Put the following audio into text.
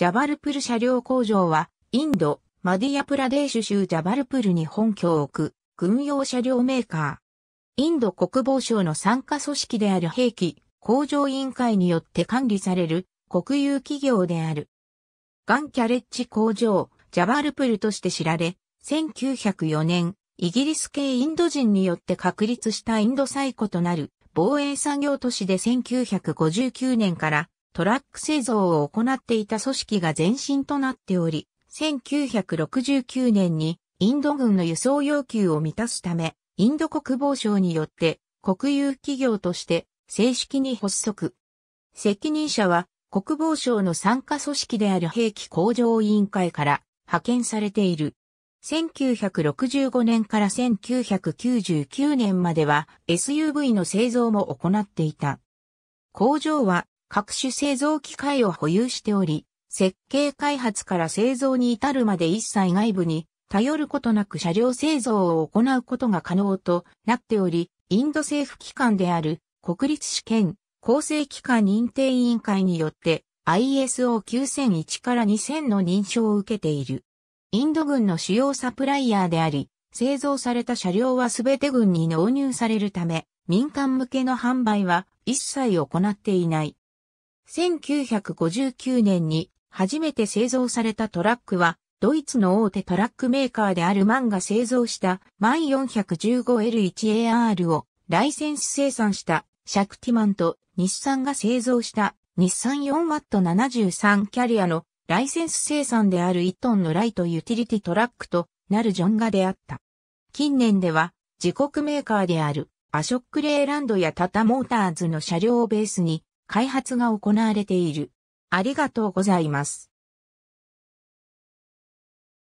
ジャバルプル車両工場は、インド、マディアプラデーシュ州ジャバルプルに本拠を置く、軍用車両メーカー。インド国防省の参加組織である兵器、工場委員会によって管理される、国有企業である。ガンキャレッジ工場、ジャバルプルとして知られ、1904年、イギリス系インド人によって確立したインド最古となる防衛産業都市で1959年からトラック製造を行っていた組織が前身となっており、1969年にインド軍の輸送要求を満たすため、インド国防省によって国有企業として正式に発足。責任者は国防省の参加組織である兵器工場委員会から派遣されている。1965年から1999年までは SUV の製造も行っていた。工場は各種製造機械を保有しており、設計開発から製造に至るまで一切外部に頼ることなく車両製造を行うことが可能となっており、インド政府機関である国立試験構成機関認定委員会によって ISO 9001から2000の認証を受けている。インド軍の主要サプライヤーであり、製造された車両はすべて軍に納入されるため、民間向けの販売は一切行っていない。1959年に初めて製造されたトラックは、ドイツの大手トラックメーカーであるマンが製造したマン 415L1AR をライセンス生産したシャクティマンと日産が製造した日産 4W73 キャリアのライセンス生産である1トンのライトユーティリティトラックとなるジョンが出会った。近年では自国メーカーであるアショックレーランドやタタモーターズの車両をベースに開発が行われている。ありがとうございます。